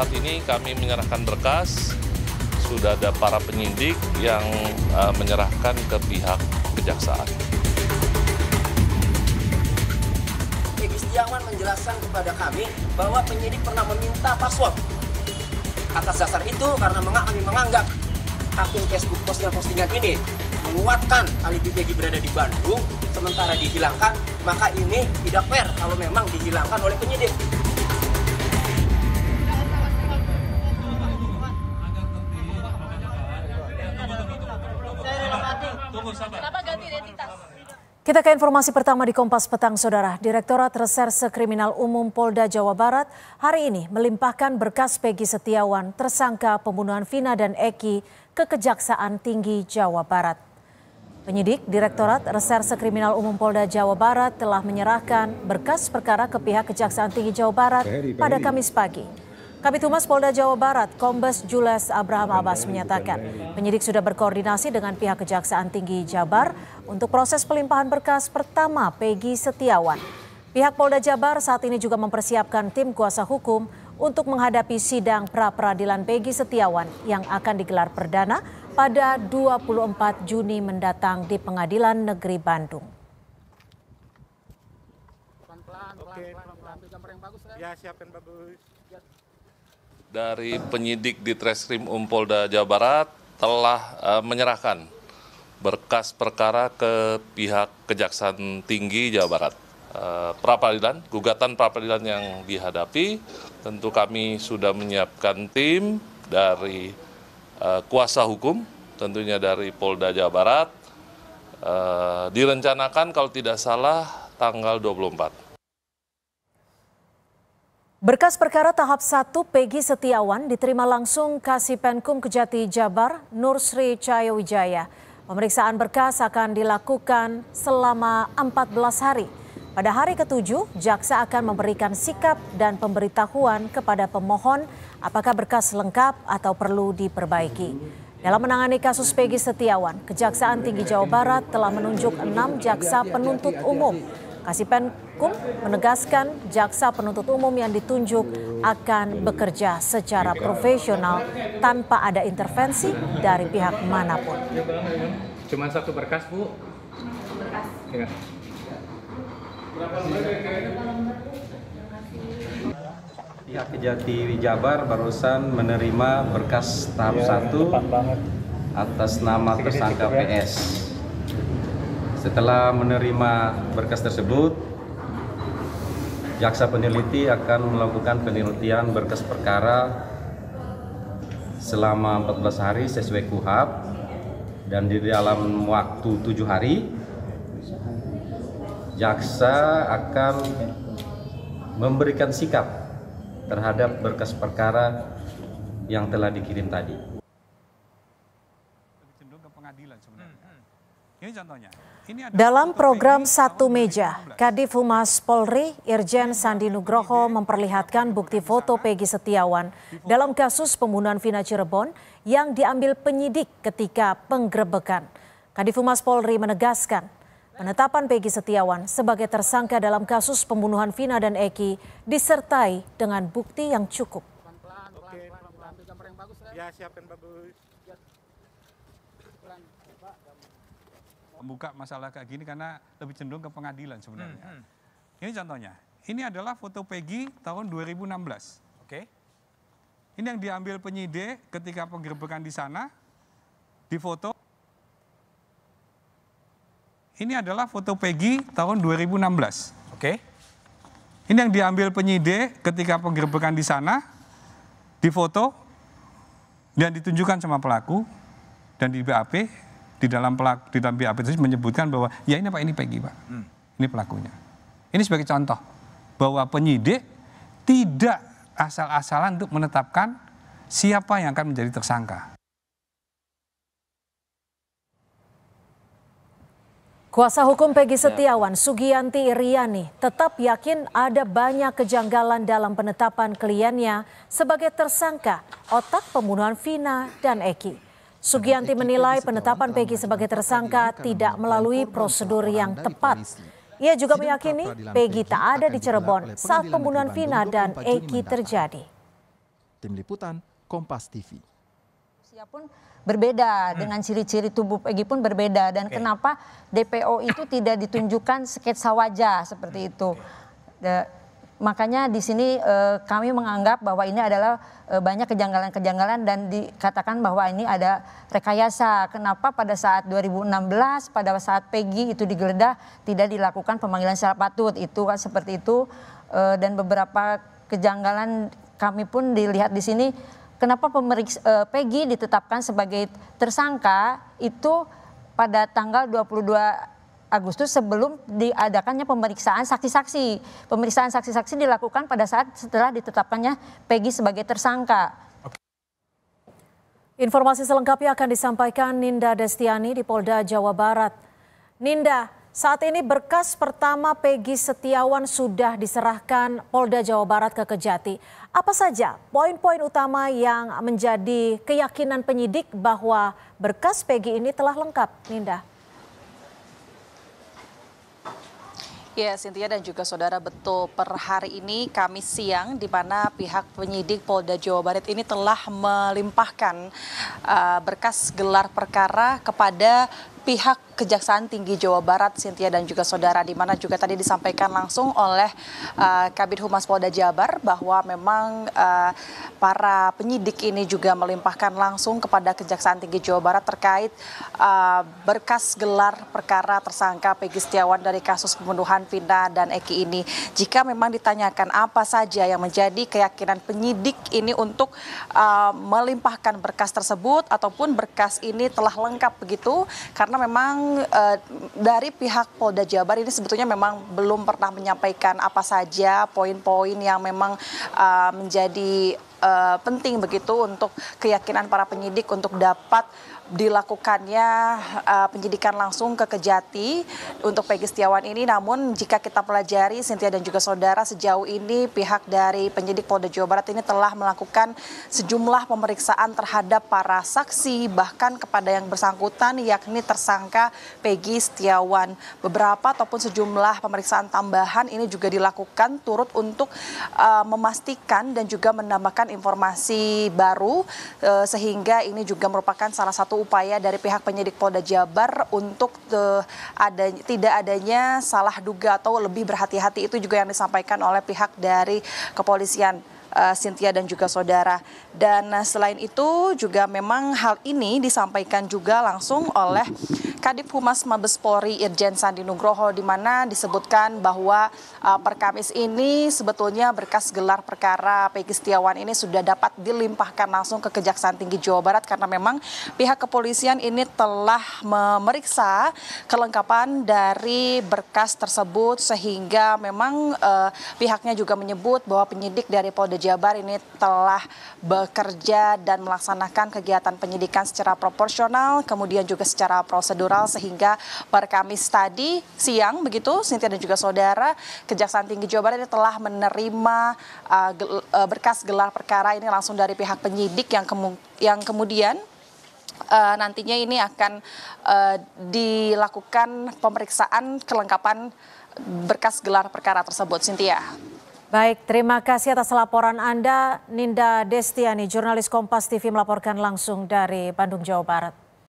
saat ini kami menyerahkan berkas, sudah ada para penyidik yang uh, menyerahkan ke pihak kejaksaan. Egy Setiawan menjelaskan kepada kami bahwa penyidik pernah meminta password. Atas dasar itu, karena kami menganggap akun Facebook postingan postingan ini menguatkan alibi Peggy berada di Bandung, sementara dihilangkan, maka ini tidak fair kalau memang dihilangkan oleh penyidik. Kita ke informasi pertama di Kompas Petang, Saudara. Direktorat Reserse Kriminal Umum Polda Jawa Barat hari ini melimpahkan berkas Peggy Setiawan, tersangka pembunuhan Vina dan Eki, ke Kejaksaan Tinggi Jawa Barat. Penyidik Direktorat Reserse Kriminal Umum Polda Jawa Barat telah menyerahkan berkas perkara ke pihak Kejaksaan Tinggi Jawa Barat pada Kamis pagi. Kabit Humas Polda Jawa Barat, Kombes Jules Abraham Abbas menyatakan, penyidik sudah berkoordinasi dengan pihak Kejaksaan Tinggi Jabar untuk proses pelimpahan berkas pertama Pegi Setiawan. Pihak Polda Jabar saat ini juga mempersiapkan tim kuasa hukum untuk menghadapi sidang pra peradilan Pegi Setiawan yang akan digelar perdana pada 24 Juni mendatang di Pengadilan Negeri Bandung. Pelan-pelan, pelan-pelan, pelan bagus Ya, siapkan bagus. Ya dari penyidik di Treskrim Umpolda Jawa Barat telah uh, menyerahkan berkas perkara ke pihak Kejaksaan Tinggi Jawa Barat. Uh, praperadilan, gugatan praperadilan yang dihadapi, tentu kami sudah menyiapkan tim dari uh, kuasa hukum, tentunya dari Polda Jawa Barat. Uh, direncanakan kalau tidak salah tanggal 24. Berkas perkara tahap 1 Peggy Setiawan diterima langsung Kasih Penkum Kejati Jabar Nur Sri Pemeriksaan berkas akan dilakukan selama 14 hari. Pada hari ketujuh, jaksa akan memberikan sikap dan pemberitahuan kepada pemohon apakah berkas lengkap atau perlu diperbaiki. Dalam menangani kasus Peggy Setiawan, Kejaksaan Tinggi Jawa Barat telah menunjuk enam jaksa penuntut umum Kasipenkum menegaskan jaksa penuntut umum yang ditunjuk akan bekerja secara profesional tanpa ada intervensi dari pihak manapun. Cuma satu berkas, Bu. Ya. Pihak Kejati Jabar barusan menerima berkas tahap 1 iya, atas nama tersangka ya. PS. Setelah menerima berkas tersebut, jaksa peneliti akan melakukan penelitian berkas perkara selama 14 hari sesuai KUHAP dan di dalam waktu tujuh hari jaksa akan memberikan sikap terhadap berkas perkara yang telah dikirim tadi. Ini contohnya. Dalam program Satu Meja, Kadif Humas Polri Irjen Sandi Nugroho memperlihatkan bukti foto Peggy Setiawan dalam kasus pembunuhan Vina Cirebon yang diambil penyidik ketika penggerebekan. Kadif Humas Polri menegaskan penetapan Peggy Setiawan sebagai tersangka dalam kasus pembunuhan Vina dan Eki disertai dengan bukti yang cukup. Pelan -pelan, pelan ya, siapin bagus. buka masalah kayak gini karena lebih cenderung ke pengadilan sebenarnya. Hmm, hmm. Ini contohnya. Ini adalah foto Peggy tahun 2016. Oke. Okay. Ini yang diambil penyidik ketika penggerbekan di sana. Di foto. Ini adalah foto Peggy tahun 2016. Oke. Okay. Ini yang diambil penyidik ketika penggerbekan di sana. Di foto. Dan ditunjukkan sama pelaku. Dan di BAP di dalam pelaku, di dalam BAP itu menyebutkan bahwa ya ini Pak ini Peggy Pak. Hmm. Ini pelakunya. Ini sebagai contoh bahwa penyidik tidak asal-asalan untuk menetapkan siapa yang akan menjadi tersangka. Kuasa hukum Peggy ya. Setiawan, Sugianti Iriani, tetap yakin ada banyak kejanggalan dalam penetapan kliennya sebagai tersangka otak pembunuhan Vina dan Eki. Sugianti menilai penetapan Peggy sebagai tersangka tidak melalui prosedur yang tepat. Ia juga meyakini Peggy tak ada di Cirebon saat pembunuhan Vina dan Eki terjadi. Tim Liputan, Kompas TV. Usia pun berbeda dengan ciri-ciri tubuh Peggy pun berbeda dan okay. kenapa DPO itu tidak ditunjukkan sketsa wajah seperti itu makanya di sini e, kami menganggap bahwa ini adalah e, banyak kejanggalan-kejanggalan dan dikatakan bahwa ini ada rekayasa. Kenapa pada saat 2016 pada saat Peggy itu digeledah tidak dilakukan pemanggilan secara patut itu kan seperti itu e, dan beberapa kejanggalan kami pun dilihat di sini kenapa pemeriksa e, Peggy ditetapkan sebagai tersangka itu pada tanggal 22 Agustus sebelum diadakannya pemeriksaan saksi-saksi. Pemeriksaan saksi-saksi dilakukan pada saat setelah ditetapkannya Peggy sebagai tersangka. Informasi selengkapnya akan disampaikan Ninda Destiani di Polda, Jawa Barat. Ninda, saat ini berkas pertama Peggy Setiawan sudah diserahkan Polda Jawa Barat ke Kejati. Apa saja poin-poin utama yang menjadi keyakinan penyidik bahwa berkas Peggy ini telah lengkap, Ninda? Ya, Sintia dan juga saudara betul per hari ini kami siang di mana pihak penyidik Polda Jawa Barat ini telah melimpahkan uh, berkas gelar perkara kepada pihak Kejaksaan Tinggi Jawa Barat Sintia dan juga saudara di mana juga tadi disampaikan langsung oleh uh, Kabit Humas Polda Jabar bahwa memang uh, para penyidik ini juga melimpahkan langsung kepada Kejaksaan Tinggi Jawa Barat terkait uh, berkas gelar perkara tersangka Peggy Setiawan dari kasus pembunuhan Vina dan Eki ini. Jika memang ditanyakan apa saja yang menjadi keyakinan penyidik ini untuk uh, melimpahkan berkas tersebut ataupun berkas ini telah lengkap begitu karena karena memang e, dari pihak Polda Jabar ini sebetulnya memang belum pernah menyampaikan apa saja poin-poin yang memang e, menjadi uh, penting begitu untuk keyakinan para penyidik untuk dapat dilakukannya uh, penyidikan langsung ke Kejati untuk Peggy Setiawan ini. Namun jika kita pelajari Sintia dan juga saudara sejauh ini pihak dari penyidik Polda Jawa Barat ini telah melakukan sejumlah pemeriksaan terhadap para saksi bahkan kepada yang bersangkutan yakni tersangka Peggy Setiawan. Beberapa ataupun sejumlah pemeriksaan tambahan ini juga dilakukan turut untuk uh, memastikan dan juga menambahkan informasi baru eh, sehingga ini juga merupakan salah satu upaya dari pihak penyidik Polda Jabar untuk eh, tidak adanya salah duga atau lebih berhati-hati itu juga yang disampaikan oleh pihak dari kepolisian. Sintia eh, dan juga saudara. Dan selain itu juga memang hal ini disampaikan juga langsung oleh Kadif Humas Mabes Polri Irjen Sandi Nugroho di mana disebutkan bahwa uh, per Kamis ini sebetulnya berkas gelar perkara Peggy Setiawan ini sudah dapat dilimpahkan langsung ke Kejaksaan Tinggi Jawa Barat karena memang pihak kepolisian ini telah memeriksa kelengkapan dari berkas tersebut sehingga memang uh, pihaknya juga menyebut bahwa penyidik dari Polda Jabar ini telah bekerja dan melaksanakan kegiatan penyidikan secara proporsional kemudian juga secara prosedur prosedural sehingga per Kamis tadi siang begitu Sintia dan juga saudara Kejaksaan Tinggi Jawa Barat ini telah menerima uh, gel, uh, berkas gelar perkara ini langsung dari pihak penyidik yang kemu yang kemudian uh, nantinya ini akan uh, dilakukan pemeriksaan kelengkapan berkas gelar perkara tersebut, Sintia. Baik, terima kasih atas laporan Anda, Ninda Destiani, jurnalis Kompas TV melaporkan langsung dari Bandung, Jawa Barat.